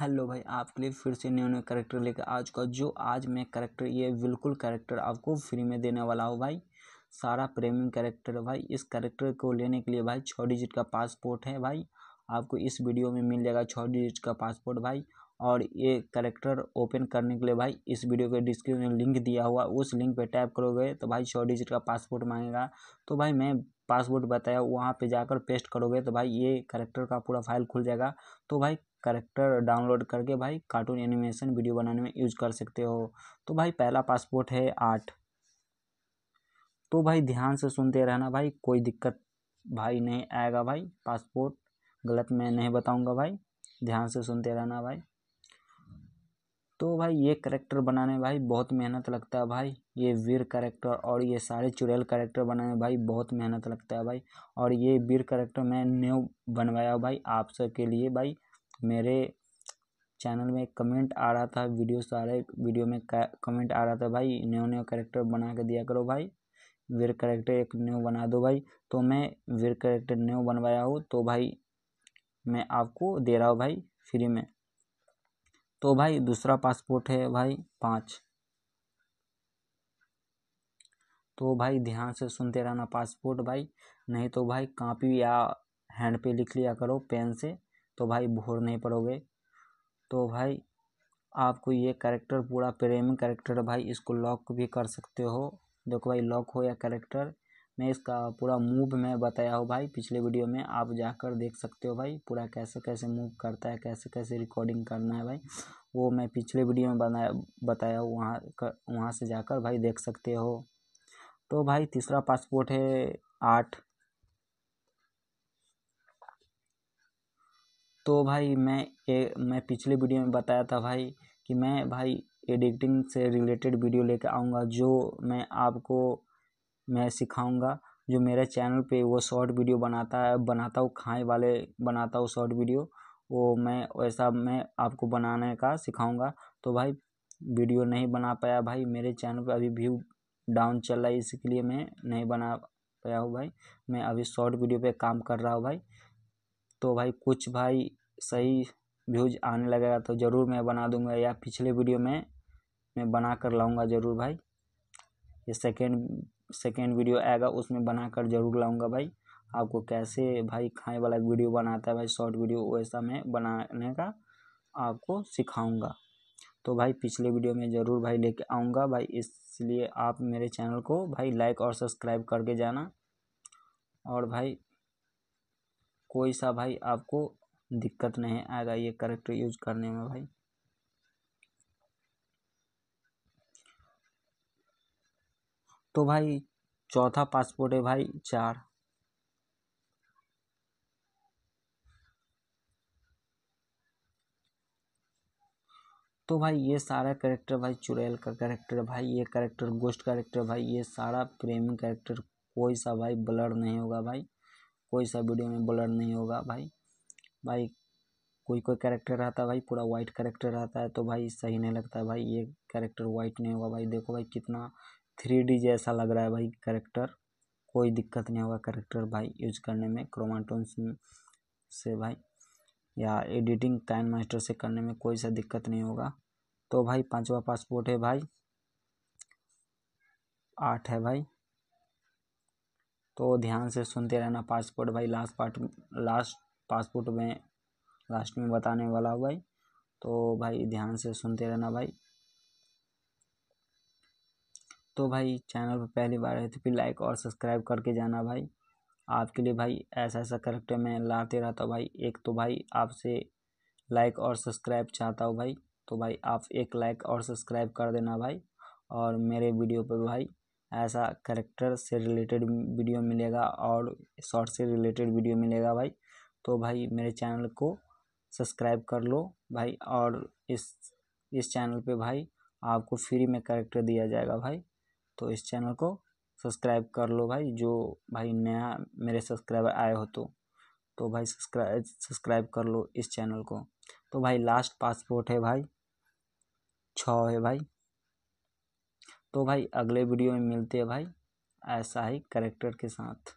hello भाई आपके लिए फिर से न्यू न्यू करेक्टर लेकर आ चुका जो आज मैं करेक्टर ये बिल्कुल करेक्टर आपको फ्री में देने वाला हूँ भाई सारा प्रेमिंग करेक्टर भाई इस करेक्टर को लेने के लिए भाई छः डिजिट का पासपोर्ट है भाई आपको इस वीडियो में मिल जाएगा छः डिजिट का पासपोर्ट भाई और ये करेक्टर ओपन करने के लिए भाई इस वीडियो के डिस्क्रिप्शन में लिंक दिया हुआ उस लिंक पर टैप करोगे तो भाई छः डिजिट का पासपोर्ट मांगेगा तो भाई मैं पासवर्ड बताया वहाँ पे जाकर पेस्ट करोगे तो भाई ये करेक्टर का पूरा फाइल खुल जाएगा तो भाई करेक्टर डाउनलोड करके भाई कार्टून एनिमेशन वीडियो बनाने में यूज कर सकते हो तो भाई पहला पासपोर्ट है आठ तो भाई ध्यान से सुनते रहना भाई कोई दिक्कत भाई नहीं आएगा भाई पासपोर्ट गलत मैं नहीं बताऊंगा भाई ध्यान से सुनते रहना भाई तो भाई ये करेक्टर बनाने में भाई बहुत मेहनत लगता है भाई ये वीर करेक्टर और ये सारे चुड़ैल करेक्टर बनाने में भाई बहुत मेहनत लगता है भाई और ये वीर करेक्टर मैं न्यू बनवाया भाई आप सबके लिए भाई मेरे चैनल में कमेंट आ रहा था वीडियो आ रहे वीडियो में कमेंट आ रहा था भाई न्यू न्यू करेक्टर बना के दिया करो भाई वीर करेक्टर एक न्यू बना दो भाई तो मैं वीर करेक्टर न्यू बनवाया हूँ तो भाई मैं आपको दे रहा हूँ भाई फ्री में तो भाई दूसरा पासपोर्ट है भाई पाँच तो भाई ध्यान से सुनते रहना पासपोर्ट भाई नहीं तो भाई कापी या हैंड पे लिख लिया करो पेन से तो भाई बोर नहीं पड़ोगे तो भाई आपको ये कैरेक्टर पूरा प्रेमी कैरेक्टर भाई इसको लॉक भी कर सकते हो देखो भाई लॉक हो या करेक्टर मैं इसका पूरा मूव मैं बताया हूँ भाई पिछले वीडियो में आप जाकर देख सकते हो भाई पूरा कैसे कैसे मूव करता है कैसे कैसे रिकॉर्डिंग करना है भाई वो मैं पिछले वीडियो में बनाया बताया हूँ वहाँ कर वहाँ से जाकर भाई देख सकते हो तो भाई तीसरा पासपोर्ट है आठ तो भाई मैं ए, मैं पिछले वीडियो में बताया था भाई कि मैं भाई एडिटिंग से रिलेटेड वीडियो लेकर आऊँगा जो मैं आपको मैं सिखाऊँगा जो मेरे चैनल पे वो शॉर्ट वीडियो बनाता है बनाता हूँ खाए वाले बनाता हूँ शॉर्ट वीडियो वो मैं वैसा मैं आपको बनाने का सिखाऊँगा तो भाई वीडियो नहीं बना पाया भाई मेरे चैनल पर अभी व्यू डाउन चल रहा है इसके लिए मैं नहीं बना पाया हूँ भाई मैं अभी शॉर्ट वीडियो पे काम कर रहा हूँ भाई तो भाई कुछ भाई सही व्यूज आने लगेगा तो ज़रूर मैं बना दूँगा या पिछले वीडियो में मैं बना कर लाऊँगा ज़रूर भाई ये सेकेंड सेकेंड वीडियो आएगा उसमें बना कर ज़रूर लाऊँगा भाई आपको कैसे भाई खाए वाला वीडियो बनाता है भाई शॉर्ट वीडियो वैसा मैं बनाने का आपको सिखाऊंगा तो भाई पिछले वीडियो में ज़रूर भाई लेके आऊँगा भाई इसलिए आप मेरे चैनल को भाई लाइक और सब्सक्राइब करके जाना और भाई कोई सा भाई आपको दिक्कत नहीं आएगा ये करेक्ट यूज करने में भाई तो भाई चौथा पासपोर्ट है भाई चार तो भाई ये सारा करेक्टर भाई चुड़ैल का करेक्टर भाई ये करेक्टर गोस्ट करेक्टर भाई ये सारा प्रेमी करेक्टर कोई सा भाई ब्लर नहीं होगा भाई कोई सा वीडियो में ब्लर नहीं होगा भाई भाई कोई कोई कैरेक्टर रहता है भाई पूरा वाइट कैरेक्टर रहता है तो भाई सही नहीं लगता है भाई ये कैरेक्टर वाइट नहीं होगा भाई देखो भाई कितना थ्री डी जैसा लग रहा है भाई कैरेक्टर कोई दिक्कत नहीं होगा करेक्टर भाई यूज करने में क्रोमाटोन से भाई या एडिटिंग काइन मास्टर से करने में कोई सा दिक्कत नहीं होगा तो भाई पांचवा पासपोर्ट है भाई आठ है भाई तो ध्यान से सुनते रहना पासपोर्ट भाई लास्ट पार्ट लास्ट पासपोर्ट में लास्ट में बताने वाला हूँ भाई तो भाई ध्यान से सुनते रहना भाई तो भाई चैनल पर पहली बार है तो फिर लाइक और सब्सक्राइब करके जाना भाई आपके लिए भाई ऐसा ऐसा करेक्टर मैं लाते रहता हूँ भाई एक तो भाई आपसे लाइक और सब्सक्राइब चाहता हूँ भाई तो भाई आप एक लाइक और सब्सक्राइब कर देना भाई और मेरे वीडियो पर भाई ऐसा करेक्टर से रिलेटेड वीडियो मिलेगा और शॉर्ट से रिलेटेड वीडियो मिलेगा भाई तो भाई मेरे चैनल को सब्सक्राइब कर लो भाई और इस इस चैनल पे भाई आपको फ्री में करेक्टर दिया जाएगा भाई तो इस चैनल को सब्सक्राइब कर लो भाई जो भाई नया मेरे सब्सक्राइबर आए हो तो तो भाई सब्सक्राइब सब्सक्राइब कर लो इस चैनल को तो भाई लास्ट पासपोर्ट है भाई छ है भाई तो भाई अगले वीडियो में मिलते हैं भाई ऐसा ही करेक्टर के साथ